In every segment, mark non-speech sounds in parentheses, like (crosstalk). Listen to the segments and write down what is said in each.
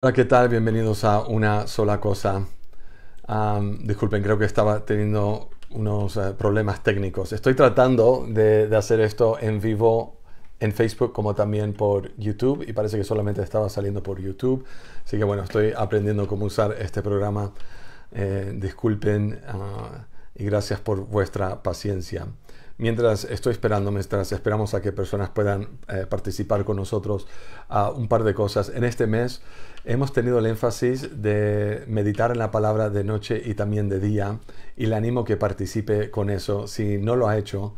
Hola, ¿qué tal? Bienvenidos a Una sola cosa. disculpen, creo que estaba teniendo unos eh, problemas técnicos. Estoy tratando de, hacer esto en vivo en Facebook como también por YouTube y parece que solamente estaba saliendo por YouTube. Así que bueno, estoy aprendiendo cómo usar este programa. Eh, disculpen ah, y gracias por vuestra paciencia mientras estoy esperando, mientras esperamos a que personas puedan eh, participar con nosotros, a un par de cosas. En este mes hemos tenido el énfasis de meditar en la palabra de noche y también de día y le animo que participe con eso. Si no lo ha hecho,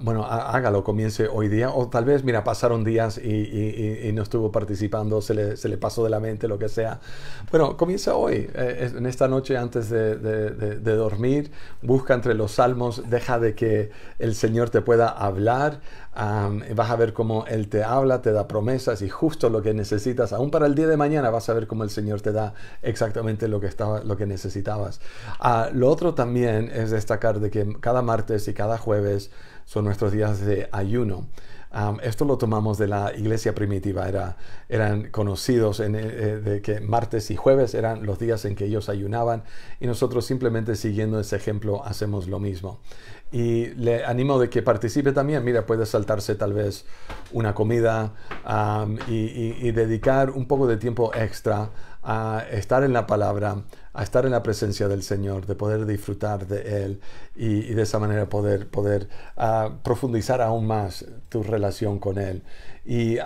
bueno, hágalo, comience hoy día. O tal vez, mira, pasaron días y, no estuvo participando, se le, pasó de la mente, lo que sea. Bueno, comienza hoy, eh, en esta noche antes de, dormir. Busca entre los salmos, deja de que el Señor te pueda hablar. vas a ver cómo Él te habla, te da promesas y justo lo que necesitas. Aún para el día de mañana vas a ver cómo el Señor te da exactamente lo que, estaba, lo que necesitabas. Ah, lo otro también es destacar de que cada martes y cada jueves, son nuestros días de ayuno. esto lo tomamos de la iglesia primitiva, Era, eran conocidos en, eh, eh, de que martes y jueves eran los días en que ellos ayunaban y nosotros simplemente siguiendo ese ejemplo hacemos lo mismo. Y le animo de que participe también, mira, puede saltarse tal vez una comida y, y dedicar un poco de tiempo extra a estar en la palabra, a estar en la presencia del Señor, de poder disfrutar de Él y, de esa manera poder, poder ah, profundizar aún más tu relación con Él. Y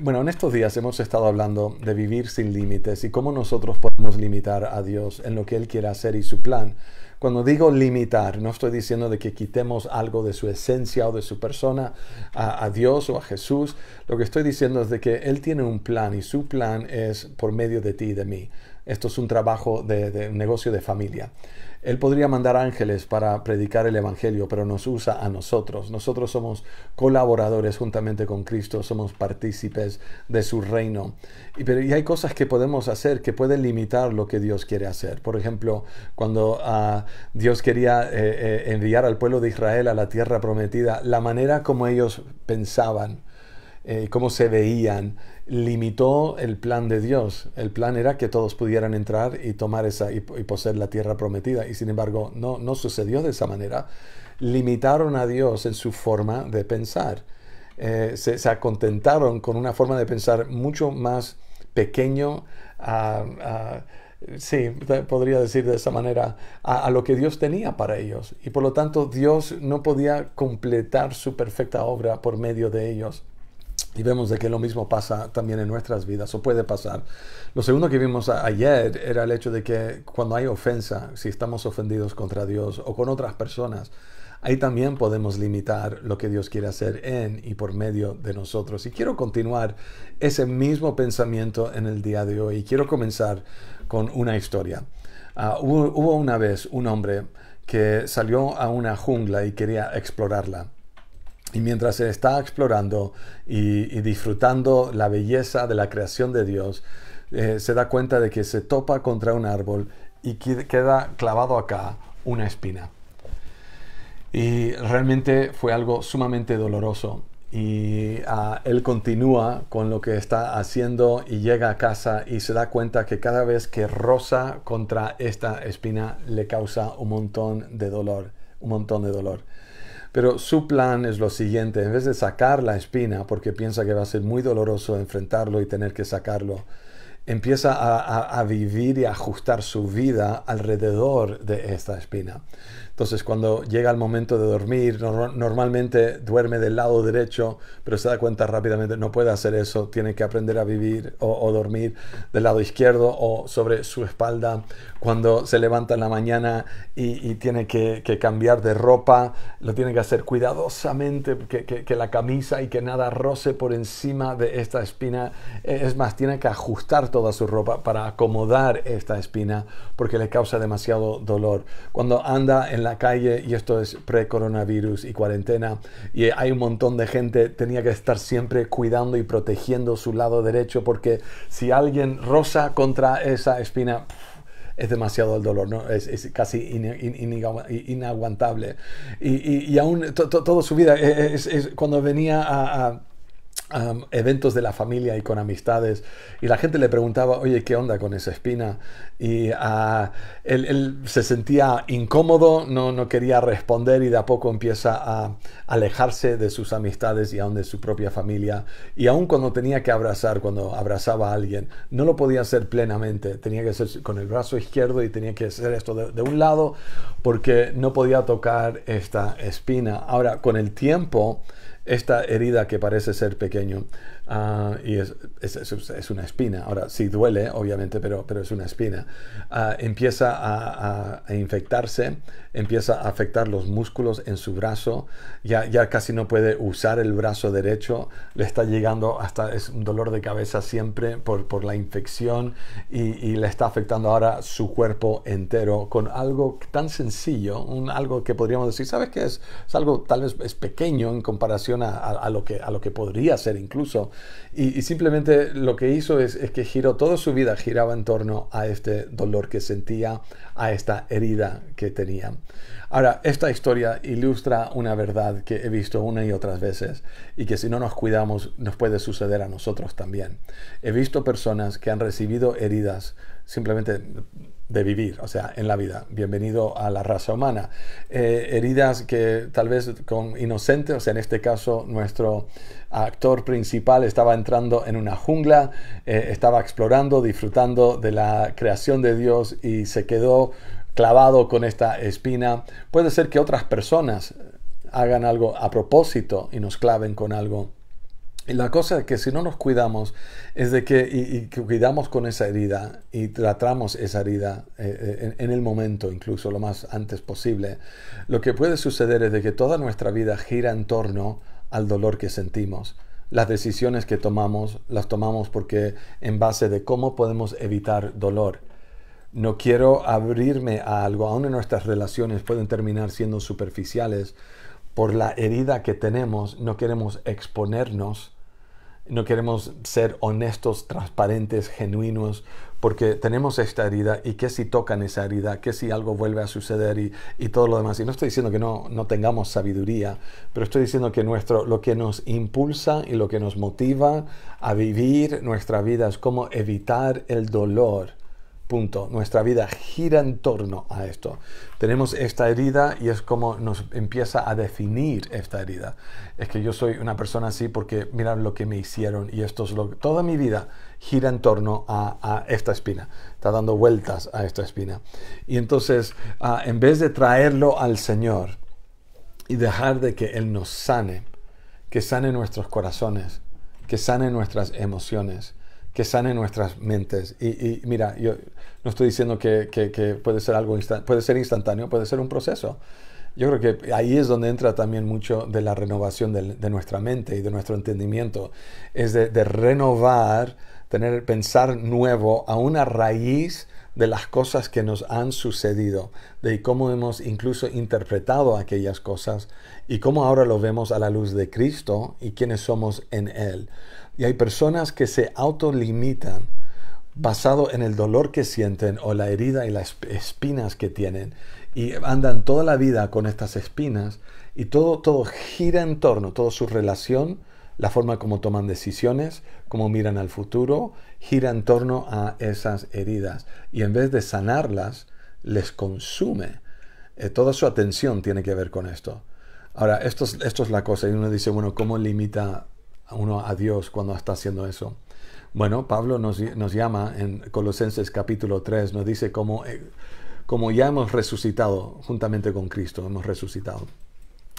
bueno, en estos días hemos estado hablando de vivir sin límites y cómo nosotros podemos limitar a Dios en lo que Él quiere hacer y su plan. Cuando digo limitar, no estoy diciendo de que quitemos algo de su esencia o de su persona a, Dios o a Jesús. Lo que estoy diciendo es de que Él tiene un plan y su plan es por medio de ti y de mí. Esto es un trabajo de, negocio de familia. Él podría mandar ángeles para predicar el Evangelio, pero nos usa a nosotros. Nosotros somos colaboradores juntamente con Cristo, somos partícipes de su reino. Y, pero, hay cosas que podemos hacer que pueden limitar lo que Dios quiere hacer. Por ejemplo, cuando ah, Dios quería eh, eh, enviar al pueblo de Israel a la tierra prometida, la manera como ellos pensaban, eh, cómo se veían, limitó el plan de Dios. El plan era que todos pudieran entrar y tomar esa y, poseer la tierra prometida. Y sin embargo, no, sucedió de esa manera. Limitaron a Dios en su forma de pensar. se, acontentaron con una forma de pensar mucho más pequeño, Sí, podría decir de esa manera, a, lo que Dios tenía para ellos. Y por lo tanto Dios no podía completar su perfecta obra por medio de ellos. Y vemos de que lo mismo pasa también en nuestras vidas, o puede pasar. Lo segundo que vimos ayer era el hecho de que cuando hay ofensa, si estamos ofendidos contra Dios o con otras personas, ahí también podemos limitar lo que Dios quiere hacer en y por medio de nosotros. Y quiero continuar ese mismo pensamiento en el día de hoy. y Quiero comenzar con una historia. Ah, hubo, una vez un hombre que salió a una jungla y quería explorarla. Y mientras se está explorando y, disfrutando la belleza de la creación de Dios, eh, se da cuenta de que se topa contra un árbol y queda clavado acá una espina. Y realmente fue algo sumamente doloroso y ah, él continúa con lo que está haciendo y llega a casa y se da cuenta que cada vez que roza contra esta espina le causa un montón de dolor, un montón de dolor. Pero su plan es lo siguiente, en vez de sacar la espina, porque piensa que va a ser muy doloroso enfrentarlo y tener que sacarlo, empieza a, vivir y a ajustar su vida alrededor de esta espina. Entonces, cuando llega el momento de dormir, normalmente duerme del lado derecho, pero se da cuenta rápidamente, no puede hacer eso, tiene que aprender a vivir o, dormir del lado izquierdo o sobre su espalda. Cuando se levanta en la mañana y, tiene que, cambiar de ropa, lo tiene que hacer cuidadosamente, que, que la camisa y que nada roce por encima de esta espina. Es más, tiene que ajustar toda su ropa para acomodar esta espina porque le causa demasiado dolor. Cuando anda en la calle, y esto es pre-coronavirus y cuarentena, y hay un montón de gente, tenía que estar siempre cuidando y protegiendo su lado derecho porque si alguien roza contra esa espina, es demasiado el dolor, ¿no? es, casi inaguantable. Y, aún toda su vida, e, e, cuando venía a eventos de la familia y con amistades y la gente le preguntaba, oye, ¿qué onda con esa espina? Y ah, él, se sentía incómodo, no, no quería responder y de a poco empieza a alejarse de sus amistades y aún de su propia familia. Y aún cuando tenía que abrazar, cuando abrazaba a alguien, no lo podía hacer plenamente, tenía que ser con el brazo izquierdo y tenía que hacer esto de, de un lado porque no podía tocar esta espina. Ahora, con el tiempo, esta herida que parece ser pequeño ah, y es, es, una espina. Ahora, sí duele, obviamente, pero, pero es una espina. Ah, empieza a, infectarse, empieza a afectar los músculos en su brazo, ya, ya casi no puede usar el brazo derecho, le está llegando hasta, es un dolor de cabeza siempre por, por la infección y, y, le está afectando ahora su cuerpo entero con algo tan sencillo, un, algo que podríamos decir, ¿sabes qué es? Es algo tal vez es pequeño en comparación a, lo, que, a lo que podría ser incluso. Y, simplemente lo que hizo es, es, que giró, toda su vida giraba en torno a este dolor que sentía, a esta herida que tenía. Ahora, esta historia ilustra una verdad que he visto una y otras veces y que si no nos cuidamos nos puede suceder a nosotros también. He visto personas que han recibido heridas simplemente de vivir, o sea, en la vida. Bienvenido a la raza humana. Eh, heridas que tal vez con inocentes, o sea, en este caso nuestro actor principal estaba entrando en una jungla, eh, estaba explorando, disfrutando de la creación de Dios y se quedó clavado con esta espina. Puede ser que otras personas hagan algo a propósito y nos claven con algo la cosa es que si no nos cuidamos, es de que y, cuidamos con esa herida y tratamos esa herida eh, eh, en, el momento, incluso lo más antes posible, lo que puede suceder es de que toda nuestra vida gira en torno al dolor que sentimos. Las decisiones que tomamos las tomamos porque en base de cómo podemos evitar dolor. No quiero abrirme a algo, aún en nuestras relaciones pueden terminar siendo superficiales por la herida que tenemos, no queremos exponernos, no queremos ser honestos, transparentes, genuinos, porque tenemos esta herida y qué si tocan esa herida, qué si algo vuelve a suceder y, todo lo demás. Y no estoy diciendo que no, no, tengamos sabiduría, pero estoy diciendo que nuestro, lo que nos impulsa y lo que nos motiva a vivir nuestra vida es cómo evitar el dolor punto. Nuestra vida gira en torno a esto. Tenemos esta herida y es como nos empieza a definir esta herida. Es que yo soy una persona así porque mirad lo que me hicieron y esto es lo que... Toda mi vida gira en torno a, esta espina. Está dando vueltas a esta espina. Y entonces, ah, en vez de traerlo al Señor y dejar de que Él nos sane, que sane nuestros corazones, que sane nuestras emociones, que sane nuestras mentes. Y, y mira, yo no estoy diciendo que, puede ser algo puede ser instantáneo, puede ser un proceso. Yo creo que ahí es donde entra también mucho de la renovación de, nuestra mente y de nuestro entendimiento. Es de, renovar, tener, pensar nuevo a una raíz de las cosas que nos han sucedido, de cómo hemos incluso interpretado aquellas cosas y cómo ahora lo vemos a la luz de Cristo y quiénes somos en Él. Y hay personas que se autolimitan basado en el dolor que sienten o la herida y las espinas que tienen y andan toda la vida con estas espinas y todo, todo gira en torno, toda su relación, la forma como toman decisiones, cómo miran al futuro, gira en torno a esas heridas y en vez de sanarlas, les consume. Eh, toda su atención tiene que ver con esto. Ahora, esto es, esto es la cosa y uno dice, bueno, ¿cómo limita uno a Dios cuando está haciendo eso? Bueno, Pablo nos, llama en Colosenses capítulo 3, nos dice cómo, eh, como ya hemos resucitado juntamente con Cristo, hemos resucitado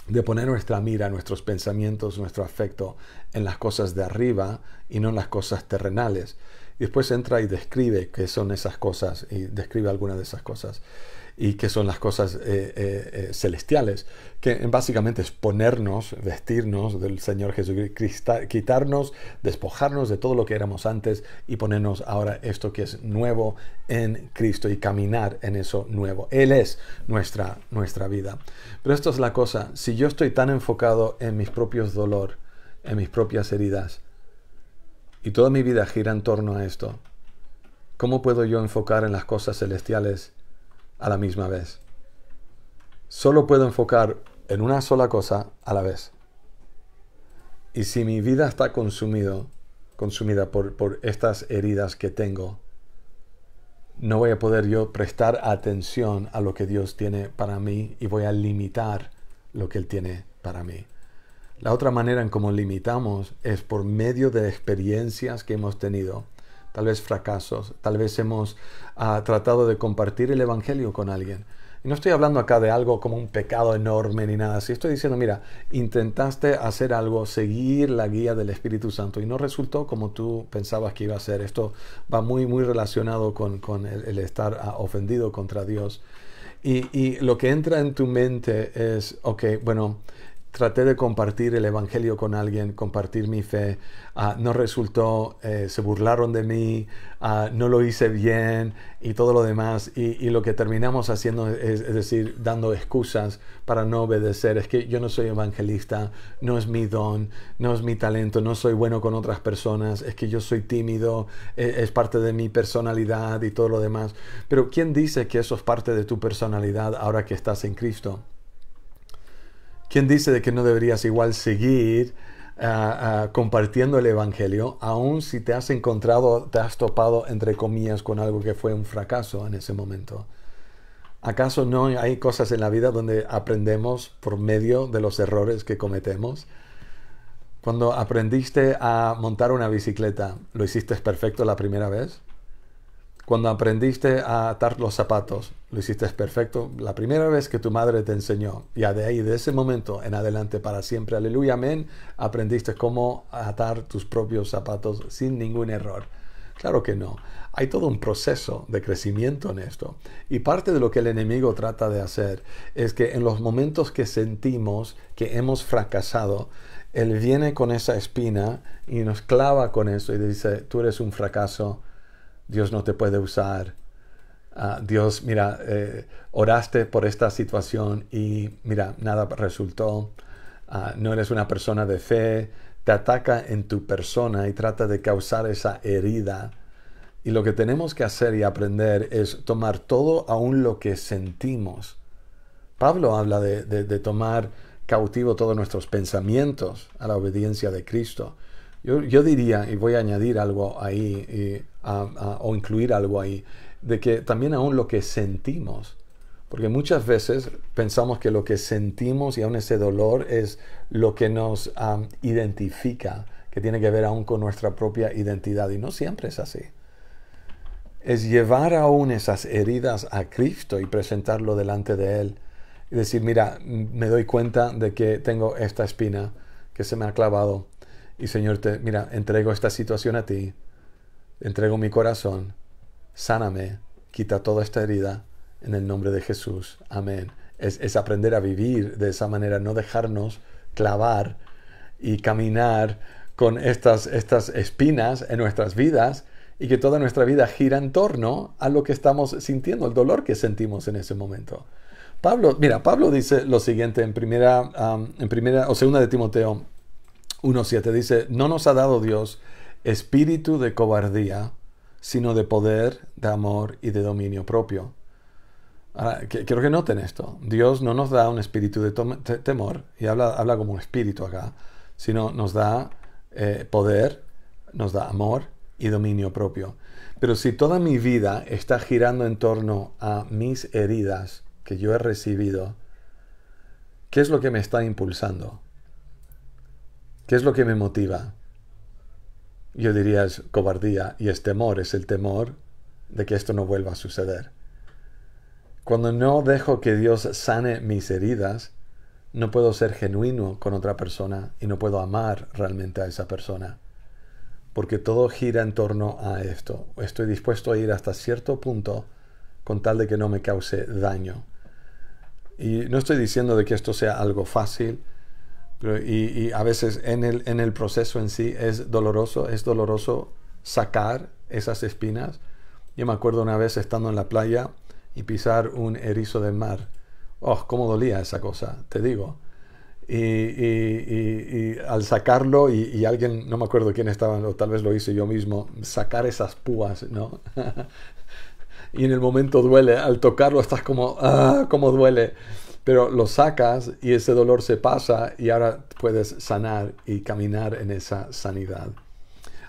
de poner nuestra mira, nuestros pensamientos, nuestro afecto en las cosas de arriba y no en las cosas terrenales. Y después entra y describe qué son esas cosas y describe algunas de esas cosas y que son las cosas eh, eh, eh, celestiales, que básicamente es ponernos, vestirnos del Señor Jesucristo, quitarnos, despojarnos de todo lo que éramos antes y ponernos ahora esto que es nuevo en Cristo y caminar en eso nuevo. Él es nuestra, nuestra vida. Pero esto es la cosa, si yo estoy tan enfocado en mis propios dolor, en mis propias heridas, y toda mi vida gira en torno a esto, ¿cómo puedo yo enfocar en las cosas celestiales? a la misma vez. Solo puedo enfocar en una sola cosa a la vez. Y si mi vida está consumido, consumida por, por estas heridas que tengo, no voy a poder yo prestar atención a lo que Dios tiene para mí y voy a limitar lo que Él tiene para mí. La otra manera en cómo limitamos es por medio de experiencias que hemos tenido tal vez fracasos, tal vez hemos ah, tratado de compartir el Evangelio con alguien. Y no estoy hablando acá de algo como un pecado enorme ni nada así. Estoy diciendo, mira, intentaste hacer algo, seguir la guía del Espíritu Santo y no resultó como tú pensabas que iba a ser. Esto va muy, muy relacionado con, el, estar ah, ofendido contra Dios. Y, y, lo que entra en tu mente es, ok, bueno, traté de compartir el Evangelio con alguien, compartir mi fe, ah, no resultó, eh, se burlaron de mí, ah, no lo hice bien y todo lo demás. Y, lo que terminamos haciendo es, decir, dando excusas para no obedecer. Es que yo no soy evangelista, no es mi don, no es mi talento, no soy bueno con otras personas, es que yo soy tímido, eh, es parte de mi personalidad y todo lo demás. Pero ¿quién dice que eso es parte de tu personalidad ahora que estás en Cristo? ¿Quién dice de que no deberías igual seguir ah, ah, compartiendo el Evangelio, aun si te has encontrado, te has topado, entre comillas, con algo que fue un fracaso en ese momento? ¿Acaso no hay cosas en la vida donde aprendemos por medio de los errores que cometemos? Cuando aprendiste a montar una bicicleta, ¿lo hiciste perfecto la primera vez? Cuando aprendiste a atar los zapatos, lo hiciste perfecto la primera vez que tu madre te enseñó. Y de ahí, de ese momento en adelante, para siempre, aleluya, amén, aprendiste cómo atar tus propios zapatos sin ningún error. Claro que no. Hay todo un proceso de crecimiento en esto. Y parte de lo que el enemigo trata de hacer es que en los momentos que sentimos que hemos fracasado, él viene con esa espina y nos clava con eso y dice, tú eres un fracaso, Dios no te puede usar. Ah, Dios, mira, eh, oraste por esta situación y mira, nada resultó. Ah, no eres una persona de fe. Te ataca en tu persona y trata de causar esa herida. Y lo que tenemos que hacer y aprender es tomar todo aún lo que sentimos. Pablo habla de tomar cautivo todos nuestros pensamientos a la obediencia de Cristo. Yo, diría, y voy a añadir algo ahí, o incluir algo ahí, de que también aún lo que sentimos, porque muchas veces pensamos que lo que sentimos y aún ese dolor es lo que nos identifica, que tiene que ver aún con nuestra propia identidad, y no siempre es así es llevar aún esas heridas a Cristo y presentarlo delante de Él. Y decir, mira, me doy cuenta de que tengo esta espina que se me ha clavado y Señor, te, mira, entrego esta situación a ti, entrego mi corazón, sáname, quita toda esta herida en el nombre de Jesús. Amén. Es, aprender a vivir de esa manera, no dejarnos clavar y caminar con estas, estas espinas en nuestras vidas y que toda nuestra vida gira en torno a lo que estamos sintiendo, el dolor que sentimos en ese momento. Pablo, mira, Pablo dice lo siguiente en primera, um, en primera o segunda de Timoteo 1.7 dice, no nos ha dado Dios espíritu de cobardía, sino de poder, de amor y de dominio propio. Ahora, quiero que noten esto. Dios no nos da un espíritu de temor, y habla, habla como un espíritu acá, sino nos da eh, poder, nos da amor y dominio propio. Pero si toda mi vida está girando en torno a mis heridas que yo he recibido, ¿qué es lo que me está impulsando? ¿Qué es lo que me motiva? Yo diría es cobardía y es temor, es el temor de que esto no vuelva a suceder. Cuando no dejo que Dios sane mis heridas, no puedo ser genuino con otra persona y no puedo amar realmente a esa persona. Porque todo gira en torno a esto. Estoy dispuesto a ir hasta cierto punto con tal de que no me cause daño. Y no estoy diciendo de que esto sea algo fácil, y, a veces en el, proceso en sí es doloroso, es doloroso sacar esas espinas. Yo me acuerdo una vez estando en la playa y pisar un erizo del mar. ¡Oh, cómo dolía esa cosa! Te digo. Y, y, al sacarlo y, alguien, no me acuerdo quién estaba, o tal vez lo hice yo mismo, sacar esas púas, ¿no? (laughs) y en el momento duele, al tocarlo estás como, ¡ah, cómo duele! pero lo sacas y ese dolor se pasa y ahora puedes sanar y caminar en esa sanidad.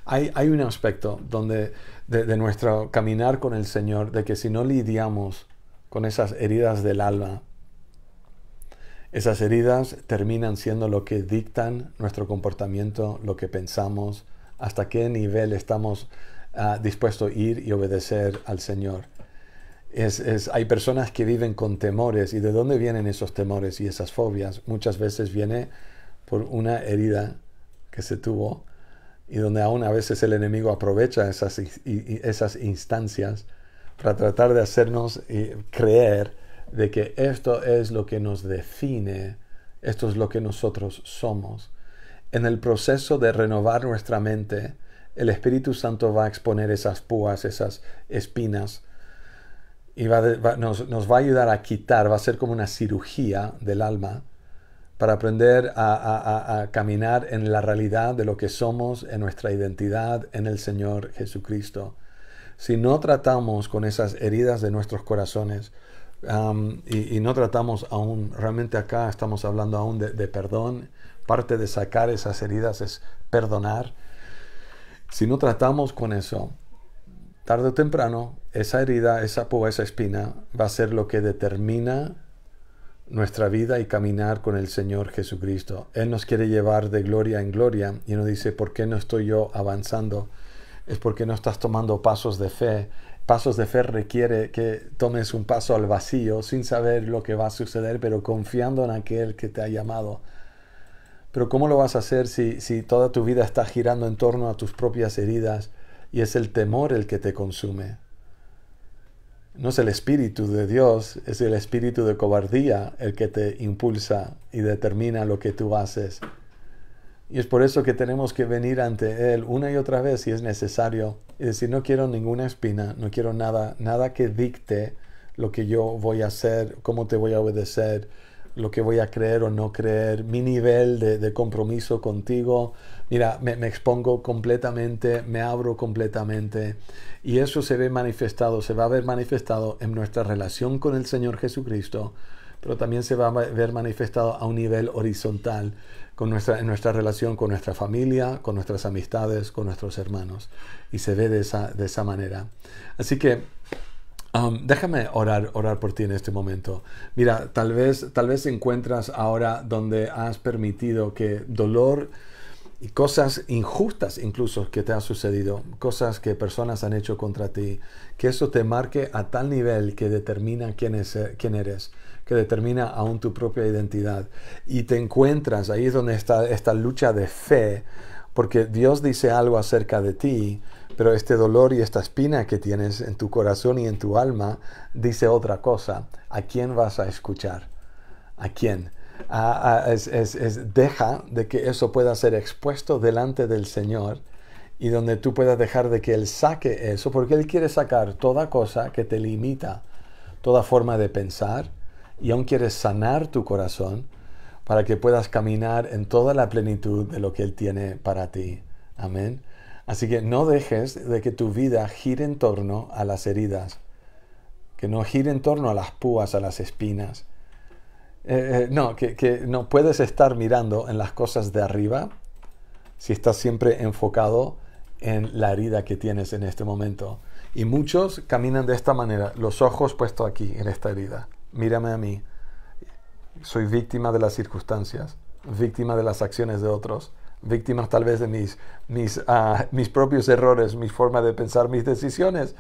Hay, un aspecto donde de, nuestro caminar con el Señor, de que si no lidiamos con esas heridas del alma, esas heridas terminan siendo lo que dictan nuestro comportamiento, lo que pensamos, hasta qué nivel estamos ah, dispuestos a ir y obedecer al Señor hay personas que viven con temores y de dónde vienen esos temores y esas fobias. Muchas veces viene por una herida que se tuvo y donde aún a veces el enemigo aprovecha esas, esas instancias para tratar de hacernos eh, creer de que esto es lo que nos define, esto es lo que nosotros somos. En el proceso de renovar nuestra mente, el Espíritu Santo va a exponer esas púas, esas espinas, y nos, va a ayudar a quitar, va a ser como una cirugía del alma para aprender a, caminar en la realidad de lo que somos, en nuestra identidad, en el Señor Jesucristo. Si no tratamos con esas heridas de nuestros corazones um, y, no tratamos aún, realmente acá estamos hablando aún de perdón, parte de sacar esas heridas es perdonar. Si no tratamos con eso, tarde o temprano, esa herida, esa púa, esa espina va a ser lo que determina nuestra vida y caminar con el Señor Jesucristo. Él nos quiere llevar de gloria en gloria y nos dice, ¿por qué no estoy yo avanzando? Es porque no estás tomando pasos de fe. Pasos de fe requiere que tomes un paso al vacío sin saber lo que va a suceder, pero confiando en aquel que te ha llamado. Pero ¿cómo lo vas a hacer si, si toda tu vida está girando en torno a tus propias heridas? y es el temor el que te consume. No es el Espíritu de Dios, es el Espíritu de cobardía el que te impulsa y determina lo que tú haces. Y es por eso que tenemos que venir ante Él una y otra vez si es necesario y decir, no quiero ninguna espina, no quiero nada, nada que dicte lo que yo voy a hacer, cómo te voy a obedecer, lo que voy a creer o no creer, mi nivel de, compromiso contigo. Mira, me, expongo completamente, me abro completamente y eso se ve manifestado, se va a ver manifestado en nuestra relación con el Señor Jesucristo, pero también se va a ver manifestado a un nivel horizontal con nuestra, en nuestra relación con nuestra familia, con nuestras amistades, con nuestros hermanos y se ve de esa, de esa manera. Así que déjame orar, orar por ti en este momento. Mira, tal vez, tal vez encuentras ahora donde has permitido que dolor y cosas injustas incluso que te han sucedido, cosas que personas han hecho contra ti, que eso te marque a tal nivel que determina quién, es, quién eres, que determina aún tu propia identidad. Y te encuentras, ahí es donde está esta lucha de fe, porque Dios dice algo acerca de ti pero este dolor y esta espina que tienes en tu corazón y en tu alma dice otra cosa. ¿A quién vas a escuchar? ¿A quién? deja de que eso pueda ser expuesto delante del Señor y donde tú puedas dejar de que Él saque eso, porque Él quiere sacar toda cosa que te limita, toda forma de pensar, y aún quieres sanar tu corazón para que puedas caminar en toda la plenitud de lo que Él tiene para ti. Amén. Así que no dejes de que tu vida gire en torno a las heridas, que no gire en torno a las púas, a las espinas. Eh, eh, no, que no puedes estar mirando en las cosas de arriba si estás siempre enfocado en la herida que tienes en este momento. Y muchos caminan de esta manera, los ojos puestos aquí, en esta herida. Mírame a mí. Soy víctima de las circunstancias, víctima de las acciones de otros víctimas tal vez de mis, mis, ah, mis propios errores, mi forma de pensar, mis decisiones,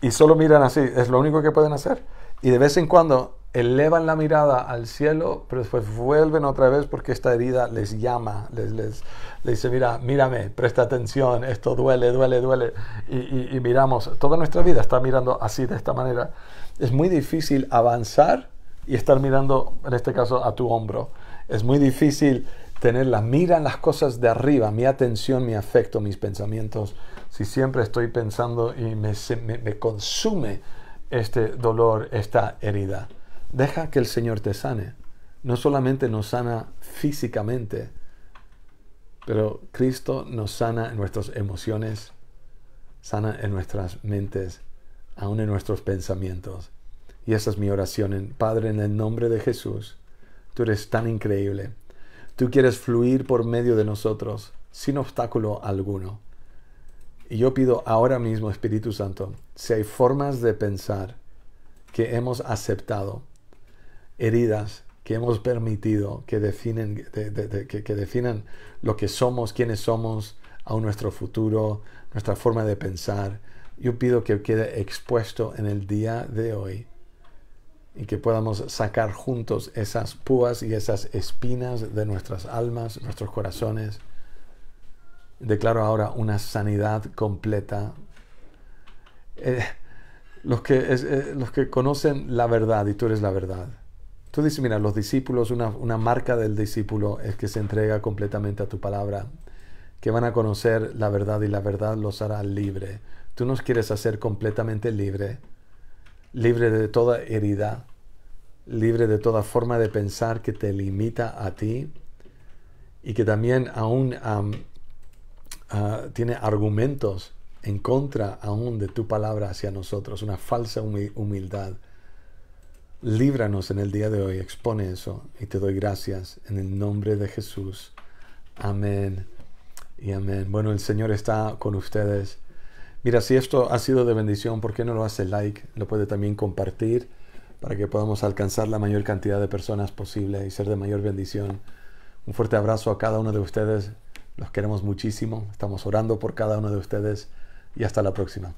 y solo miran así, es lo único que pueden hacer. Y de vez en cuando elevan la mirada al cielo, pero después vuelven otra vez porque esta herida les llama, les, les, dice, mira, mírame, presta atención, esto duele, duele, duele. y miramos, toda nuestra vida está mirando así, de esta manera. Es muy difícil avanzar y estar mirando, en este caso, a tu hombro. Es muy difícil tener mira las cosas de arriba, mi atención, mi afecto, mis pensamientos. Si siempre estoy pensando y me, consume este dolor, esta herida, deja que el Señor te sane. No solamente nos sana físicamente, pero Cristo nos sana en nuestras emociones, sana en nuestras mentes, aún en nuestros pensamientos. Y esa es mi oración. Padre, en el nombre de Jesús, tú eres tan increíble Tú quieres fluir por medio de nosotros sin obstáculo alguno. Y yo pido ahora mismo, Espíritu Santo, si hay formas de pensar que hemos aceptado, heridas que hemos permitido que, definen, que, definan lo que somos, quiénes somos, aún nuestro futuro, nuestra forma de pensar, yo pido que quede expuesto en el día de hoy y que podamos sacar juntos esas púas y esas espinas de nuestras almas, nuestros corazones. Declaro ahora una sanidad completa. Eh, los, que, eh, los que conocen la verdad y tú eres la verdad. Tú dices, mira, los discípulos, una, una marca del discípulo es que se entrega completamente a tu palabra, que van a conocer la verdad y la verdad los hará libre. Tú nos quieres hacer completamente libre libre de toda herida, libre de toda forma de pensar que te limita a ti y que también aún ah, tiene argumentos en contra aún de tu palabra hacia nosotros, una falsa humildad. Líbranos en el día de hoy, expone eso y te doy gracias en el nombre de Jesús. Amén y amén. Bueno, el Señor está con ustedes. Mira, si esto ha sido de bendición, ¿por qué no lo hace like? Lo puede también compartir para que podamos alcanzar la mayor cantidad de personas posible y ser de mayor bendición. Un fuerte abrazo a cada uno de ustedes. Los queremos muchísimo. Estamos orando por cada uno de ustedes y hasta la próxima.